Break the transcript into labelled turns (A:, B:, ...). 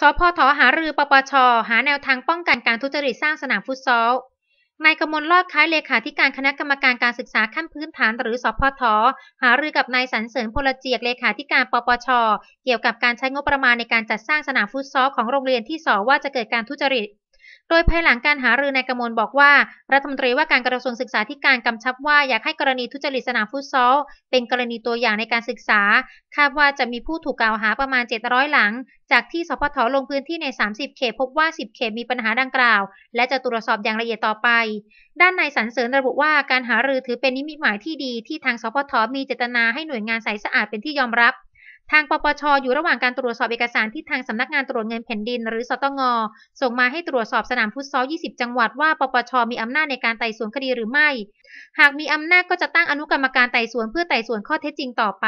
A: สพทหารือปปชหาแนวทางป้องกันการทุจริตสร้างสนามฟุตซอล นายกมลลอดคล้าย เลขาธิการคณะกรรมการ การศึกษาขั้นพื้นฐาน หรือสพทหารือกับนายสรรเสริญพลเจียกเลขาธิการปปช เกี่ยวกับการใช้งบประมาณในการจัดสร้างสนามฟุตซอลของโรงเรียนที่สอว่าจะเกิดการทุจริตโดยภายหลังการหารือนายกมลบอกว่า รัฐมนตรีว่าการกระทรวงศึกษาธิการกำชับว่าอยากให้กรณีทุจริตสนามฟุตซอลเป็นกรณีตัวอย่างในการศึกษา คาดว่าจะมีผู้ถูกกล่าวหาประมาณ 700 หลัง จากที่สพทลงพื้นที่ใน 30 เขต พบว่า 10 เขตมีปัญหาดังกล่าว และจะตรวจสอบอย่างละเอียดต่อไป ด้านนายสรรเสริญระบุว่าการหารือถือเป็นนิมิตหมายที่ดี ที่ทางสพทมีเจตนาให้หน่วยงานใสสะอาดเป็นที่ยอมรับทางปปช อยู่ระหว่างการตรวจสอบเอกสารที่ทางสำนักงานตรวจเงินแผ่นดินหรือสตงส่งมาให้ตรวจสอบสนามฟุตซอล20 จังหวัดว่าปปช มีอำนาจในการไต่สวนคดีหรือไม่ หากมีอำนาจก็จะตั้งอนุกรรมการไต่สวนเพื่อไต่สวนข้อเท็จจริงต่อไป